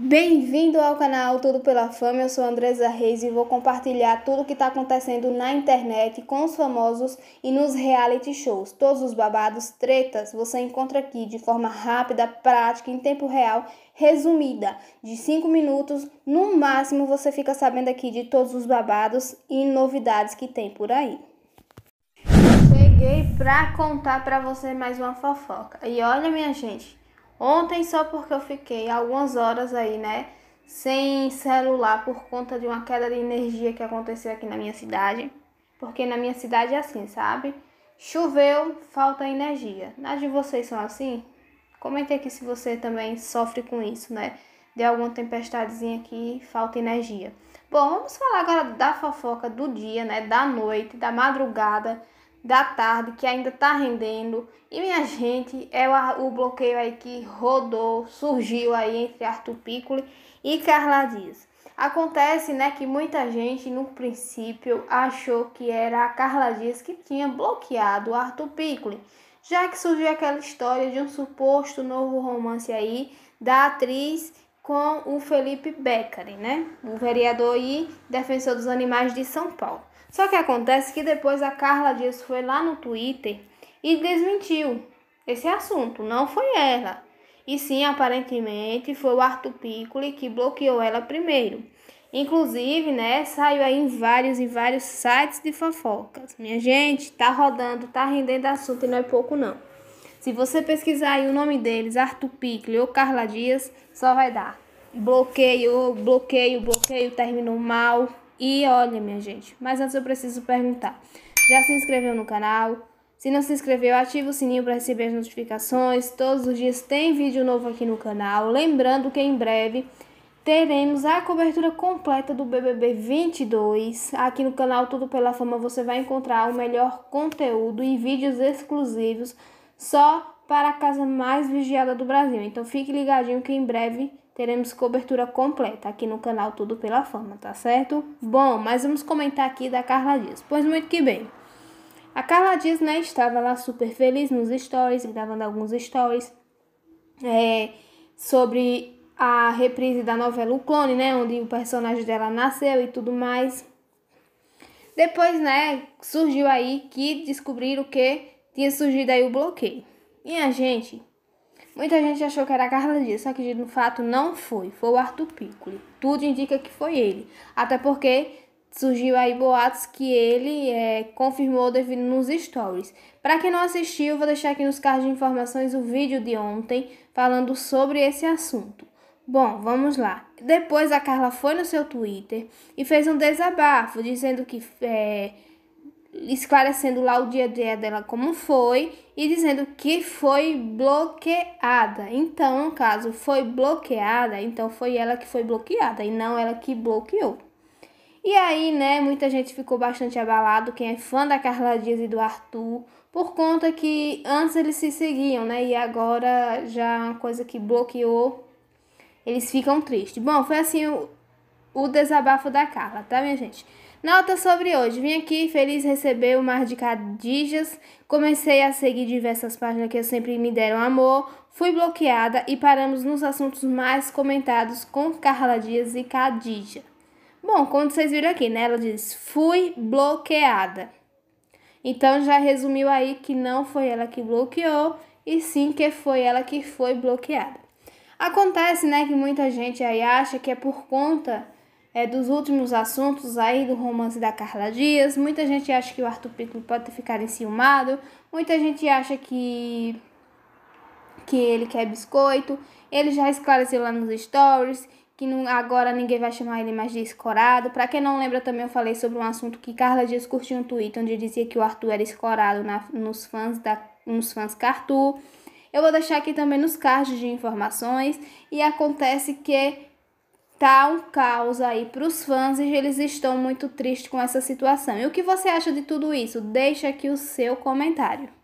Bem-vindo ao canal Tudo pela Fama, eu sou Andresa Reis e vou compartilhar tudo o que está acontecendo na internet com os famosos e nos reality shows. Todos os babados, tretas, você encontra aqui de forma rápida, prática, em tempo real, resumida, de 5 minutos. No máximo você fica sabendo aqui de todos os babados e novidades que tem por aí. Cheguei para contar para você mais uma fofoca. E olha, minha gente, Ontem, só porque eu fiquei algumas horas aí, né, sem celular por conta de uma queda de energia que aconteceu aqui na minha cidade. Porque na minha cidade é assim, sabe? Choveu, falta energia. Nas de vocês são assim? Comente aqui se você também sofre com isso, né? De alguma tempestadezinha aqui, falta energia. Bom, vamos falar agora da fofoca do dia, né? Da noite, da madrugada da tarde, que ainda está rendendo. E minha gente, é o, bloqueio aí que rodou, surgiu aí entre Arthur Piccoli e Carla Dias. Acontece, né, que muita gente no princípio achou que era a Carla Dias que tinha bloqueado o Arthur Piccoli, já que surgiu aquela história de um suposto novo romance aí da atriz com o Felipe Beccari, né? O vereador e defensor dos animais de São Paulo. Só que acontece que depois a Carla Dias foi lá no Twitter e desmentiu esse assunto. Não foi ela. E sim, aparentemente, foi o Arthur Piccoli que bloqueou ela primeiro. Inclusive, né, saiu aí em vários e vários sites de fofocas. Minha gente, tá rodando, tá rendendo assunto e não é pouco não. Se você pesquisar aí o nome deles, Arthur Pickley ou Carla Dias, só vai dar bloqueio, bloqueio, bloqueio, terminou mal. E olha, minha gente, mas antes eu preciso perguntar. Já se inscreveu no canal? Se não se inscreveu, ativa o sininho para receber as notificações. Todos os dias tem vídeo novo aqui no canal. Lembrando que em breve teremos a cobertura completa do BBB 22. Aqui no canal Tudo pela Fama você vai encontrar o melhor conteúdo e vídeos exclusivos só para a casa mais vigiada do Brasil. Então fique ligadinho que em breve teremos cobertura completa aqui no canal Tudo pela Fama, tá certo? Bom, mas vamos comentar aqui da Carla Dias. Pois muito que bem. A Carla Dias, né, estava lá super feliz nos stories, gravando alguns stories é, sobre a reprise da novela O Clone, né, onde o personagem dela nasceu e tudo mais. Depois, né, surgiu aí que descobriram que tinha surgido aí o bloqueio. Minha gente, muita gente achou que era a Carla Dias, só que de fato não foi, foi o Arthur Piccoli. Tudo indica que foi ele, até porque surgiu aí boatos que ele é, confirmou devido nos stories. Para quem não assistiu, vou deixar aqui nos cards de informações o vídeo de ontem falando sobre esse assunto. Bom, vamos lá. Depois a Carla foi no seu Twitter e fez um desabafo dizendo que é, esclarecendo lá o dia a dia dela como foi e dizendo que foi bloqueada. Então, no caso, foi bloqueada, então foi ela que foi bloqueada e não ela que bloqueou. E aí, né, muita gente ficou bastante abalado, quem é fã da Carla Dias e do Arthur, por conta que antes eles se seguiam, né, e agora já é uma coisa que bloqueou, eles ficam tristes. Bom, foi assim o, o desabafo da Carla, tá, minha gente? Nota sobre hoje. Vim aqui feliz receber o Mar de Cadijas. Comecei a seguir diversas páginas que sempre me deram amor. Fui bloqueada e paramos nos assuntos mais comentados com Carla Dias e Cadija. Bom, quando vocês viram aqui, né? Ela diz: fui bloqueada. Então já resumiu aí que não foi ela que bloqueou e sim que foi ela que foi bloqueada. Acontece, né, que muita gente aí acha que é por conta é, dos últimos assuntos aí do romance da Carla Dias. Muita gente acha que o Arthur Piccolo pode ter ficado enciumado, muita gente acha que que ele quer biscoito. Ele já esclareceu lá nos stories que não, agora ninguém vai chamar ele mais de escorado. Para quem não lembra, também eu falei sobre um assunto que Carla Dias curtiu um tweet onde dizia que o Arthur era escorado na, nos fãs da nos fãs Cartu. Eu vou deixar aqui também nos cards de informações e acontece que tá um caos aí para os fãs e eles estão muito tristes com essa situação. E o que você acha de tudo isso? Deixa aqui o seu comentário.